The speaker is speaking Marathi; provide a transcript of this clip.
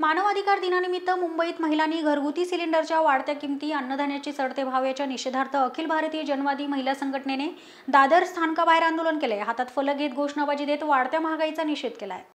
मानवाधिकार दिनानिमित्त मुंबईत महिलांनी घरगुती सिलेंडरच्या वाढत्या किमती अन्नधान्याची चढते भाव याच्या निषेधार्थ अखिल भारतीय जनवादी महिला संघटनेने दादर स्थानकाबाहेर आंदोलन केले हातात फलक घेत घोषणाबाजी देत वाढत्या महागाईचा निषेध केलाय